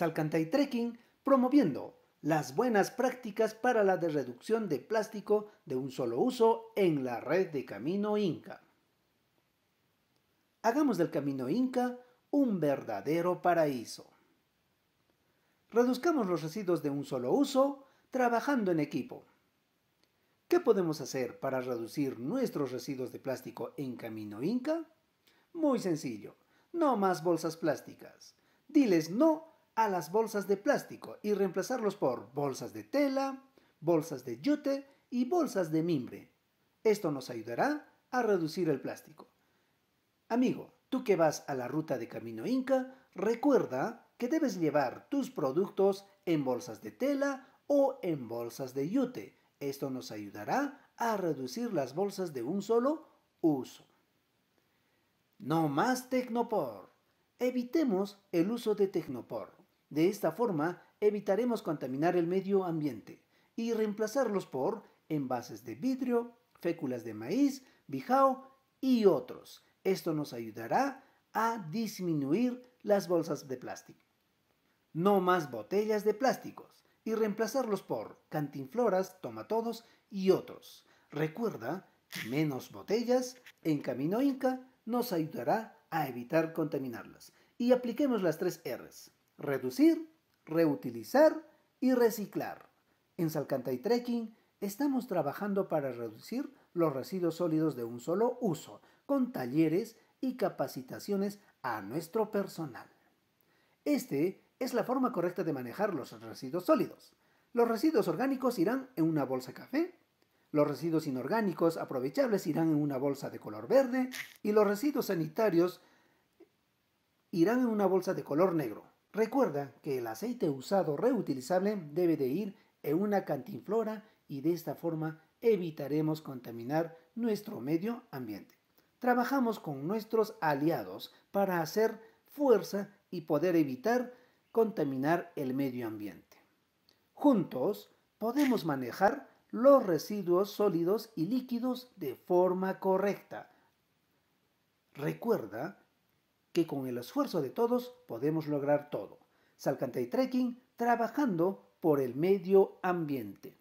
Salcantay Trekking, promoviendo las buenas prácticas para la de reducción de plástico de un solo uso en la red de Camino Inca. Hagamos del Camino Inca un verdadero paraíso. Reduzcamos los residuos de un solo uso trabajando en equipo. ¿Qué podemos hacer para reducir nuestros residuos de plástico en Camino Inca? Muy sencillo, no más bolsas plásticas. Diles no a las bolsas de plástico y reemplazarlos por bolsas de tela, bolsas de yute y bolsas de mimbre. Esto nos ayudará a reducir el plástico. Amigo, tú que vas a la ruta de Camino Inca, recuerda que debes llevar tus productos en bolsas de tela o en bolsas de yute. Esto nos ayudará a reducir las bolsas de un solo uso. No más Tecnopor. Evitemos el uso de Tecnopor. De esta forma, evitaremos contaminar el medio ambiente y reemplazarlos por envases de vidrio, féculas de maíz, bijao y otros. Esto nos ayudará a disminuir las bolsas de plástico. No más botellas de plásticos y reemplazarlos por cantinfloras, tomatodos y otros. Recuerda, menos botellas en Camino Inca nos ayudará a evitar contaminarlas. Y apliquemos las tres R's reducir, reutilizar y reciclar. En Salcantay Trekking estamos trabajando para reducir los residuos sólidos de un solo uso, con talleres y capacitaciones a nuestro personal. Este es la forma correcta de manejar los residuos sólidos. Los residuos orgánicos irán en una bolsa café, los residuos inorgánicos aprovechables irán en una bolsa de color verde y los residuos sanitarios irán en una bolsa de color negro. Recuerda que el aceite usado reutilizable debe de ir en una cantinflora y de esta forma evitaremos contaminar nuestro medio ambiente. Trabajamos con nuestros aliados para hacer fuerza y poder evitar contaminar el medio ambiente. Juntos podemos manejar los residuos sólidos y líquidos de forma correcta. Recuerda que con el esfuerzo de todos podemos lograr todo. Salcantay Trekking trabajando por el medio ambiente.